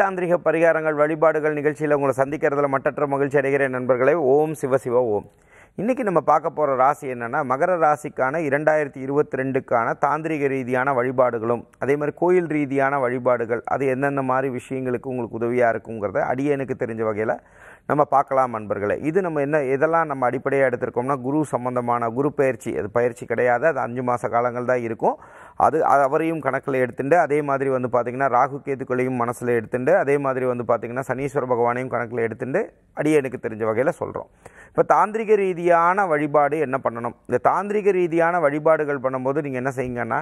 தாந்திரிக பரிகாரங்கள் வழிபாடுகள் நிகழ்ச்சியில் உங்களை சந்திக்கிறதுல மட்டற்ற மகிழ்ச்சி அடைகிறேன் நண்பர்களே ஓம் சிவசிவ ஓம் இன்றைக்கி நம்ம பார்க்க போகிற ராசி என்னென்னா மகர ராசிக்கான இரண்டாயிரத்தி இருபத்தி ரெண்டுக்கான தாந்திரிக ரீதியான வழிபாடுகளும் அதே மாதிரி கோயில் ரீதியான வழிபாடுகள் அது என்னென்ன மாதிரி விஷயங்களுக்கு உங்களுக்கு உதவியாக இருக்குங்கிறத அடியனுக்கு தெரிஞ்ச வகையில் நம்ம பார்க்கலாம் நண்பர்களே இது நம்ம என்ன எதெல்லாம் நம்ம அடிப்படையாக எடுத்திருக்கோம்னா குரு சம்மந்தமான குரு பயிற்சி அது பயிற்சி கிடையாது அது அஞ்சு மாத காலங்கள் தான் இருக்கும் அது அவரையும் கணக்கில் எடுத்துட்டு அதே மாதிரி வந்து பார்த்திங்கன்னா ராகு கேதுக்களையும் மனசில் எடுத்துட்டு அதே மாதிரி வந்து பார்த்திங்கன்னா சனீஸ்வர பகவானையும் கணக்கில் எடுத்துட்டு அடியனுக்கு தெரிஞ்ச வகையில் சொல்கிறோம் இப்போ தாந்திரிக ரீதியான வழிபாடு என்ன பண்ணணும் இந்த தாந்திரிக ரீதியான வழிபாடுகள் பண்ணும்போது நீங்கள் என்ன செய்யுங்கன்னா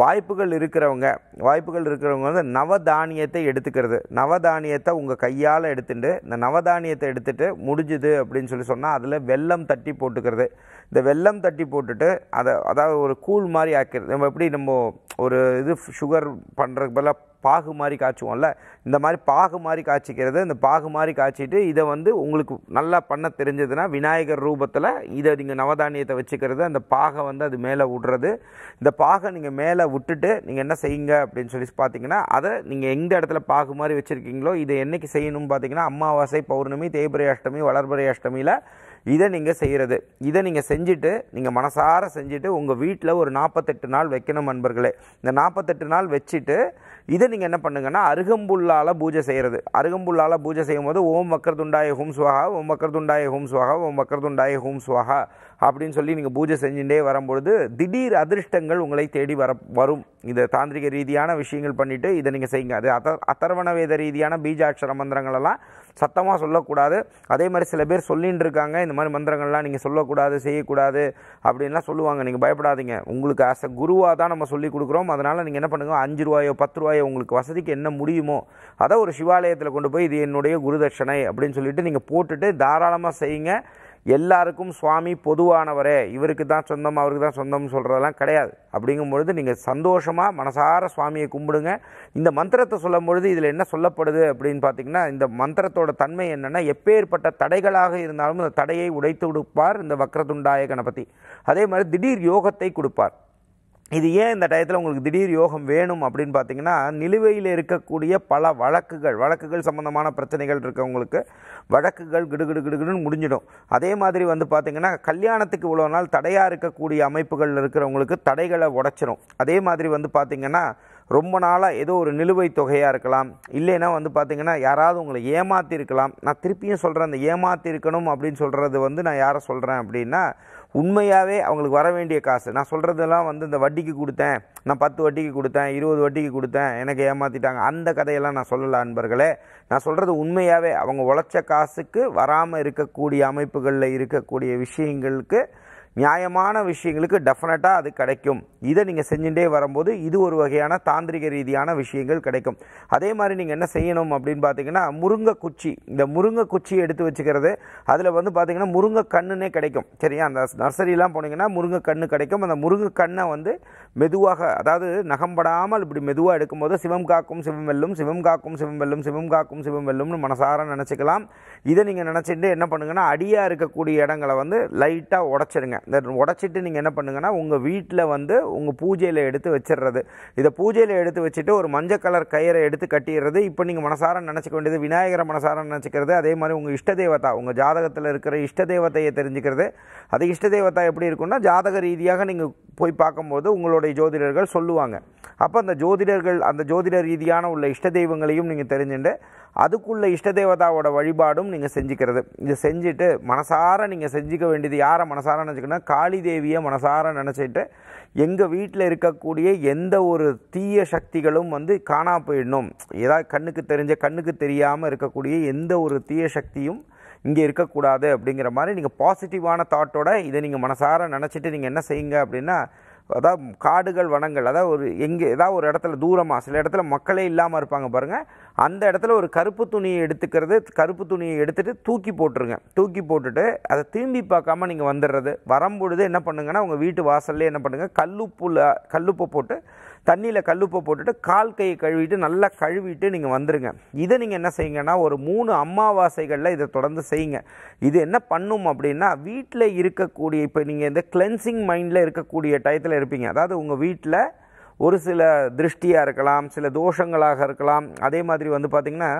வாய்ப்புகள் இருக்கிறவங்க வாய்ப்புகள் இருக்கிறவங்க வந்து நவதானியத்தை எடுத்துக்கிறது நவதானியத்தை உங்கள் கையால் எடுத்துட்டு இந்த நவதானியத்தை எடுத்துகிட்டு முடிஞ்சுது அப்படின்னு சொல்லி சொன்னால் அதில் வெள்ளம் தட்டி போட்டுக்கிறது இந்த வெள்ளம் தட்டி போட்டுட்டு அதை அதாவது ஒரு கூழ் மாதிரி ஆக்கிறது நம்ம எப்படி நம்ம ஒரு இது சுகர் பண்ணுறதுக்கு பதிலாக பாகு மாதிரி காய்ச்சுவோம்ல இந்த மாதிரி பாகு மாதிரி காய்ச்சிக்கிறது இந்த பாகு மாதிரி காய்ச்சிட்டு இதை வந்து உங்களுக்கு நல்லா பண்ண தெரிஞ்சதுன்னா விநாயகர் ரூபத்தில் இதை நீங்கள் நவதானியத்தை வச்சுக்கிறது அந்த பாகை வந்து அது மேலே விடுறது இந்த பாகை நீங்கள் மேலே விட்டுட்டு நீங்கள் என்ன செய்யுங்க அப்படின்னு சொல்லி பார்த்தீங்கன்னா அதை நீங்கள் எந்த இடத்துல பாகு மாதிரி வச்சுருக்கீங்களோ இதை என்றைக்கு செய்யணும்னு பார்த்தீங்கன்னா அமாவாசை பௌர்ணமி தேய்பிரை அஷ்டமி வளர்பிரை அஷ்டமியில் இதை நீங்கள் செய்கிறது இதை நீங்கள் செஞ்சுட்டு நீங்கள் மனசார செஞ்சுட்டு உங்கள் வீட்டில் ஒரு நாற்பத்தெட்டு நாள் வைக்கணும் நண்பர்களே இந்த நாற்பத்தெட்டு நாள் வச்சுட்டு இதை நீங்கள் என்ன பண்ணுங்கன்னா அருகம்புல்லால் பூஜை செய்கிறது அருகம்புல்லால் பூஜை செய்யும்போது ஓம் வக்கரதுண்டாய ஹோம் சுவாகா ஓம் வக்கரதுண்டாய ஹோம் சுவாகா ஓம் வக்கரதுண்டாய ஹோம் சுவாகா அப்படின்னு சொல்லி நீங்கள் பூஜை செஞ்சுட்டே வரும்பொழுது திடீர் அதிர்ஷ்டங்கள் உங்களை தேடி வர வரும் இந்த தாந்திரிக ரீதியான விஷயங்கள் பண்ணிவிட்டு இதை நீங்கள் செய்யுங்க அது அத அத்தர்வண வேத ரீதியான பீஜாட்சர மந்திரங்களெல்லாம் சத்தமாக சொல்லக்கூடாது அதே மாதிரி சில பேர் சொல்லிகிட்டு இருக்காங்க இந்த மாதிரி மந்திரங்கள்லாம் நீங்கள் சொல்லக்கூடாது செய்யக்கூடாது அப்படின்லாம் சொல்லுவாங்க நீங்கள் பயப்படாதீங்க உங்களுக்கு அச குருவாக தான் நம்ம சொல்லி கொடுக்குறோம் அதனால் நீங்கள் என்ன பண்ணுங்கள் அஞ்சு ரூபாயோ பத்து ரூபாயோ உங்களுக்கு வசதிக்கு என்ன முடியுமோ அதை ஒரு சிவாலயத்தில் கொண்டு போய் இது என்னுடைய குருதட்சணை அப்படின்னு சொல்லிட்டு நீங்கள் போட்டுட்டு தாராளமாக செய்யுங்க எல்லாருக்கும் சுவாமி பொதுவானவரே இவருக்கு தான் சொந்தம் அவருக்கு தான் சொந்தம்னு சொல்கிறதெல்லாம் கிடையாது அப்படிங்கும் பொழுது நீங்கள் சந்தோஷமாக மனசார சுவாமியை கும்பிடுங்க இந்த மந்திரத்தை சொல்லும் பொழுது இதில் என்ன சொல்லப்படுது அப்படின்னு பார்த்தீங்கன்னா இந்த மந்திரத்தோட தன்மை என்னென்னா எப்பேற்பட்ட தடைகளாக இருந்தாலும் அந்த தடையை உடைத்து கொடுப்பார் இந்த வக்ரதுண்டாய கணபதி அதே மாதிரி திடீர் யோகத்தை கொடுப்பார் இது ஏன் இந்த டயத்தில் உங்களுக்கு திடீர் யோகம் வேணும் அப்படின்னு பார்த்தீங்கன்னா நிலுவையில் இருக்கக்கூடிய பல வழக்குகள் வழக்குகள் சம்மந்தமான பிரச்சனைகள் இருக்கவங்களுக்கு வழக்குகள் கிடுகிடு கிடுகிடுன்னு முடிஞ்சிடும் அதே மாதிரி வந்து பார்த்திங்கன்னா கல்யாணத்துக்கு இவ்வளோ நாள் தடையாக இருக்கக்கூடிய அமைப்புகள் இருக்கிறவங்களுக்கு தடைகளை உடச்சிடும் அதே மாதிரி வந்து பார்த்திங்கன்னா ரொம்ப நாளாக ஏதோ ஒரு நிலுவைத் தொகையாக இருக்கலாம் இல்லைன்னா வந்து பார்த்திங்கன்னா யாராவது உங்களை ஏமாற்றிருக்கலாம் நான் திருப்பியும் சொல்கிறேன் அந்த ஏமாற்றிருக்கணும் அப்படின்னு சொல்கிறது வந்து நான் யாரை சொல்கிறேன் அப்படின்னா உண்மையாகவே அவங்களுக்கு வர வேண்டிய காசு நான் சொல்கிறதெல்லாம் வந்து இந்த வட்டிக்கு கொடுத்தேன் நான் பத்து வட்டிக்கு கொடுத்தேன் இருபது வட்டிக்கு கொடுத்தேன் எனக்கு ஏமாற்றிட்டாங்க அந்த கதையெல்லாம் நான் சொல்லலை அன்பர்களே நான் சொல்கிறது உண்மையாகவே அவங்க உழைச்ச காசுக்கு வராமல் இருக்கக்கூடிய அமைப்புகளில் இருக்கக்கூடிய விஷயங்களுக்கு நியாயமான விஷயங்களுக்கு டெஃபினட்டாக அது கிடைக்கும் இதை நீங்கள் செஞ்சுட்டே வரும்போது இது ஒரு வகையான தாந்திரிக ரீதியான விஷயங்கள் கிடைக்கும் அதே மாதிரி நீங்கள் என்ன செய்யணும் அப்படின்னு பார்த்தீங்கன்னா முருங்கை குச்சி இந்த முருங்கை குச்சி எடுத்து வச்சுக்கிறது அதில் வந்து பார்த்தீங்கன்னா முருங்கை கண்ணுன்னே கிடைக்கும் சரியா அந்த நர்சரிலாம் போனீங்கன்னா முருங்கை கண்ணு கிடைக்கும் அந்த முருங்கை கண்ணை வந்து மெதுவாக அதாவது நகம்படாமல் இப்படி மெதுவாக எடுக்கும்போது சிவம் காக்கும் சிவம் வெல்லும் சிவம் காக்கும் சிவம் வெல்லும் சிவம் காக்கும் சிவம் வெல்லும்னு மனசார நினச்சிக்கலாம் இதை நீங்கள் நினச்சிட்டு என்ன பண்ணுங்கன்னா அடியாக இருக்கக்கூடிய இடங்களை வந்து லைட்டாக உடச்சிடுங்க இந்த உடச்சிட்டு நீங்கள் என்ன பண்ணுங்கன்னா உங்கள் வீட்டில் வந்து உங்கள் பூஜையில் எடுத்து வச்சிடுறது இதை பூஜையில் எடுத்து வச்சுட்டு ஒரு மஞ்சள் கலர் கயிறை எடுத்து கட்டிடுறது இப்போ நீங்கள் மனசார நினச்சிக்க வேண்டியது விநாயகரை மனசார நினச்சிக்கிறது அதே மாதிரி உங்கள் இஷ்ட தேவதா உங்கள் ஜாதகத்தில் இருக்கிற இஷ்ட தேவதையை தெரிஞ்சுக்கிறது அது இஷ்ட தேவதா எப்படி இருக்குன்னா ஜாதக ரீதியாக நீங்கள் போய் பார்க்கும்போது உங்களோட நம்மளுடைய ஜோதிடர்கள் சொல்லுவாங்க அப்போ அந்த ஜோதிடர்கள் அந்த ஜோதிட ரீதியான உள்ள இஷ்ட தெய்வங்களையும் நீங்கள் தெரிஞ்சுட்டு அதுக்குள்ள இஷ்ட தேவதாவோட வழிபாடும் நீங்கள் செஞ்சுக்கிறது இது செஞ்சுட்டு மனசார நீங்கள் செஞ்சுக்க வேண்டியது யாரை மனசார நினச்சிக்கணும் காளி தேவியை மனசார நினச்சிட்டு எங்கள் வீட்டில் இருக்கக்கூடிய எந்த ஒரு தீய சக்திகளும் வந்து காணா போயிடணும் ஏதாவது கண்ணுக்கு தெரிஞ்ச கண்ணுக்கு தெரியாமல் இருக்கக்கூடிய எந்த ஒரு தீய சக்தியும் இங்கே இருக்கக்கூடாது அப்படிங்கிற மாதிரி நீங்கள் பாசிட்டிவான தாட்டோட இதை நீங்கள் மனசார நினச்சிட்டு நீங்கள் என்ன செய்யுங்க அப்படின்னா அதாவது காடுகள் வனங்கள் அதாவது ஒரு எங்கே ஏதாவது ஒரு இடத்துல தூரமாக சில இடத்துல மக்களே இல்லாமல் இருப்பாங்க பாருங்கள் அந்த இடத்துல ஒரு கருப்பு துணியை எடுத்துக்கிறது கருப்பு துணியை எடுத்துகிட்டு தூக்கி போட்டுருங்க தூக்கி போட்டுட்டு அதை திரும்பி பார்க்காம நீங்கள் வந்துடுறது வரும்பொழுது என்ன பண்ணுங்கன்னா உங்கள் வீட்டு வாசல்லே என்ன பண்ணுங்கள் கல்லுப்புல கல்லுப்பை போட்டு தண்ணியில் கல்லுப்பை போட்டுட்டு கால் கையை கழுவிட்டு நல்லா கழுவிட்டு நீங்கள் வந்துடுங்க இதை நீங்கள் என்ன செய்யுங்கன்னா ஒரு மூணு அமாவாசைகளில் இதை தொடர்ந்து செய்யுங்க இது என்ன பண்ணும் அப்படின்னா வீட்டில் இருக்கக்கூடிய இப்போ நீங்கள் இந்த கிளென்சிங் மைண்டில் இருக்கக்கூடிய டயத்தில் இருப்பீங்க அதாவது உங்கள் வீட்டில் ஒரு சில திருஷ்டியாக இருக்கலாம் சில தோஷங்களாக இருக்கலாம் அதே மாதிரி வந்து பார்த்திங்கன்னா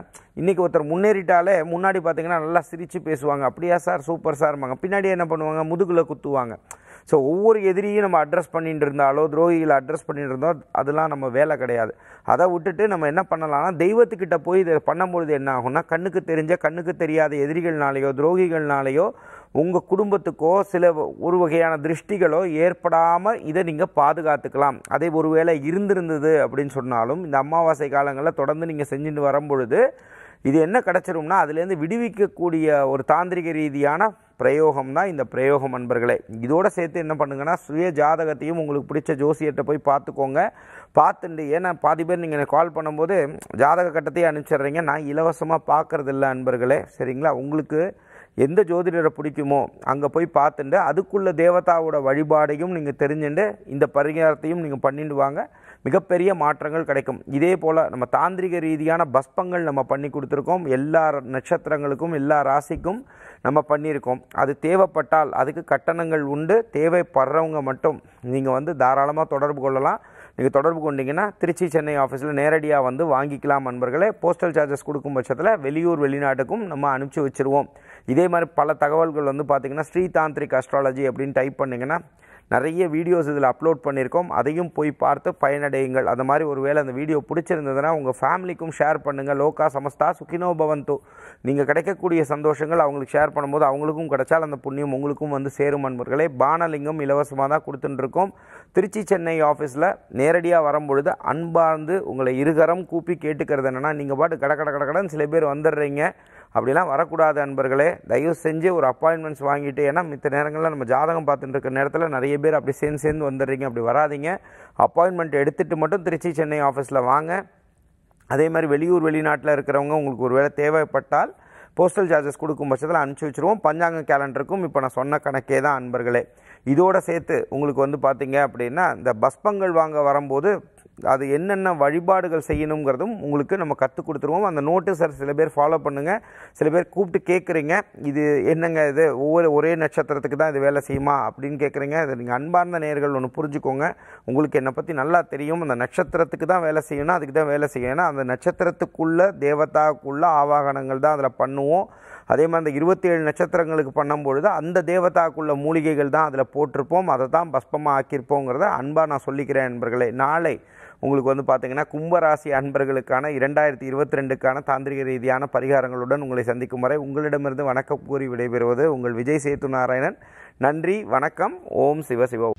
இன்றைக்கி ஒருத்தர் முன்னேறிட்டாலே முன்னாடி பார்த்திங்கன்னா நல்லா சிரித்து பேசுவாங்க அப்படியா சார் சூப்பர் சார் பின்னாடி என்ன பண்ணுவாங்க முதுகில் குத்துவாங்க ஸோ ஒவ்வொரு எதிரியும் நம்ம அட்ரஸ் பண்ணிட்டு இருந்தாலோ துரோகிகளை அட்ரஸ் பண்ணிட்டு இருந்தோம் அதெல்லாம் நம்ம வேலை கிடையாது அதை விட்டுட்டு நம்ம என்ன பண்ணலாம்னா தெய்வத்துக்கிட்ட போய் இதை பண்ணும்பொழுது என்ன ஆகும்னா கண்ணுக்கு தெரிஞ்ச கண்ணுக்கு தெரியாத எதிரிகள்னாலேயோ துரோகிகள்னாலேயோ உங்கள் குடும்பத்துக்கோ சில ஒரு வகையான திருஷ்டிகளோ ஏற்படாமல் இதை நீங்கள் பாதுகாத்துக்கலாம் அதே ஒரு வேளை இருந்திருந்தது அப்படின்னு சொன்னாலும் இந்த அமாவாசை காலங்களில் தொடர்ந்து நீங்கள் செஞ்சுட்டு வரும்பொழுது இது என்ன கிடச்சிரும்னா அதுலேருந்து விடுவிக்கக்கூடிய ஒரு தாந்திரிக ரீதியான பிரயோகம் தான் இந்த பிரயோகம் அன்பர்களே இதோடு சேர்த்து என்ன பண்ணுங்கன்னா சுய ஜாதகத்தையும் உங்களுக்கு பிடிச்ச ஜோசியத்தை போய் பார்த்துக்கோங்க பார்த்துட்டு ஏன்னா பாதி பேர் நீங்கள் எனக்கு கால் பண்ணும்போது ஜாதக கட்டத்தையே அனுப்பிச்சிடுறீங்க நான் இலவசமாக பார்க்குறது இல்லை அன்பர்களே சரிங்களா உங்களுக்கு எந்த ஜோதிடரை பிடிக்குமோ அங்கே போய் பார்த்துட்டு அதுக்குள்ளே தேவதாவோட வழிபாடையும் நீங்கள் தெரிஞ்சுட்டு இந்த பரிகாரத்தையும் நீங்கள் பண்ணிட்டு வாங்க மிகப்பெரிய மாற்றங்கள் கிடைக்கும் இதே போல் நம்ம தாந்திரிக ரீதியான பஸ்பங்கள் நம்ம பண்ணி கொடுத்துருக்கோம் எல்லா நட்சத்திரங்களுக்கும் எல்லா ராசிக்கும் நம்ம பண்ணியிருக்கோம் அது தேவைப்பட்டால் அதுக்கு கட்டணங்கள் உண்டு தேவைப்படுறவங்க மட்டும் நீங்கள் வந்து தாராளமாக தொடர்பு கொள்ளலாம் நீங்கள் தொடர்பு கொண்டீங்கன்னா திருச்சி சென்னை ஆஃபீஸில் நேரடியாக வந்து வாங்கிக்கலாம் நண்பர்களே போஸ்டல் சார்ஜஸ் கொடுக்கும் பட்சத்தில் வெளியூர் வெளிநாட்டுக்கும் நம்ம அனுப்பிச்சி வச்சுருவோம் இதே மாதிரி பல தகவல்கள் வந்து பார்த்திங்கன்னா தாந்திரிக் அஸ்ட்ராலஜி அப்படின்னு டைப் பண்ணிங்கன்னா நிறைய வீடியோஸ் இதில் அப்லோட் பண்ணியிருக்கோம் அதையும் போய் பார்த்து பயனடையுங்கள் அது மாதிரி ஒருவேளை அந்த வீடியோ பிடிச்சிருந்ததுன்னா உங்கள் ஃபேமிலிக்கும் ஷேர் பண்ணுங்கள் லோகா சமஸ்தா சுகினோ பவந்து நீங்கள் கிடைக்கக்கூடிய சந்தோஷங்கள் அவங்களுக்கு ஷேர் பண்ணும்போது அவங்களுக்கும் கிடைச்சால் அந்த புண்ணியம் உங்களுக்கும் வந்து சேரும் அன்பர்களே பானலிங்கம் இலவசமாக தான் கொடுத்துட்டுருக்கோம் திருச்சி சென்னை ஆஃபீஸில் நேரடியாக வரும்பொழுது அன்பார்ந்து உங்களை இருகரம் கூப்பி கேட்டுக்கிறது என்னென்னா நீங்கள் பாட்டு கட கட கடன் சில பேர் வந்துடுறீங்க அப்படிலாம் வரக்கூடாது அன்பர்களே தயவு செஞ்சு ஒரு அப்பாயின்மெண்ட்ஸ் வாங்கிட்டு ஏன்னா மித்த நேரங்களில் நம்ம ஜாதகம் பார்த்துட்டு இருக்கிற நேரத்தில் நிறைய பேர் அப்படி சேர்ந்து சேர்ந்து வந்துடுறீங்க அப்படி வராதிங்க அப்பாயின்மெண்ட் எடுத்துகிட்டு மட்டும் திருச்சி சென்னை ஆஃபீஸில் வாங்க அதே மாதிரி வெளியூர் வெளிநாட்டில் இருக்கிறவங்க உங்களுக்கு ஒரு வேளை தேவைப்பட்டால் போஸ்டல் சார்ஜஸ் கொடுக்கும் பட்சத்தில் அனுப்பிச்சி வச்சுருவோம் பஞ்சாங்க கேலண்டருக்கும் இப்போ நான் சொன்ன கணக்கே தான் அன்பர்களே இதோடு சேர்த்து உங்களுக்கு வந்து பார்த்திங்க அப்படின்னா இந்த பஸ்பங்கள் வாங்க வரும்போது அது என்னென்ன வழிபாடுகள் செய்யணுங்கிறதும் உங்களுக்கு நம்ம கற்றுக் கொடுத்துருவோம் அந்த நோட்டு சார் சில பேர் ஃபாலோ பண்ணுங்கள் சில பேர் கூப்பிட்டு கேட்குறீங்க இது என்னங்க இது ஒவ்வொரு ஒரே நட்சத்திரத்துக்கு தான் இது வேலை செய்யுமா அப்படின்னு கேட்குறீங்க அதை நீங்கள் அன்பார்ந்த நேர்கள் ஒன்று புரிஞ்சுக்கோங்க உங்களுக்கு என்னை பற்றி நல்லா தெரியும் அந்த நட்சத்திரத்துக்கு தான் வேலை செய்யணும் அதுக்கு தான் வேலை செய்யணும் அந்த நட்சத்திரத்துக்குள்ளே தேவதாக்குள்ளே ஆவாகனங்கள் தான் அதில் பண்ணுவோம் அதே மாதிரி அந்த இருபத்தி ஏழு நட்சத்திரங்களுக்கு பண்ணும்பொழுது அந்த தேவதாக்குள்ள மூலிகைகள் தான் அதில் போட்டிருப்போம் அதை தான் பஸ்பமாக ஆக்கியிருப்போங்கிறத அன்பாக நான் சொல்லிக்கிறேன் என்பர்களே நாளை உங்களுக்கு வந்து பார்த்தீங்கன்னா கும்பராசி அன்பர்களுக்கான இரண்டாயிரத்தி இருபத்தி ரெண்டுக்கான தாந்திரிக ரீதியான பரிகாரங்களுடன் உங்களை சந்திக்கும் வரை உங்களிடமிருந்து வணக்கம் கூறி விடைபெறுவது உங்கள் விஜய் சேத்து நாராயணன் நன்றி வணக்கம் ஓம் சிவ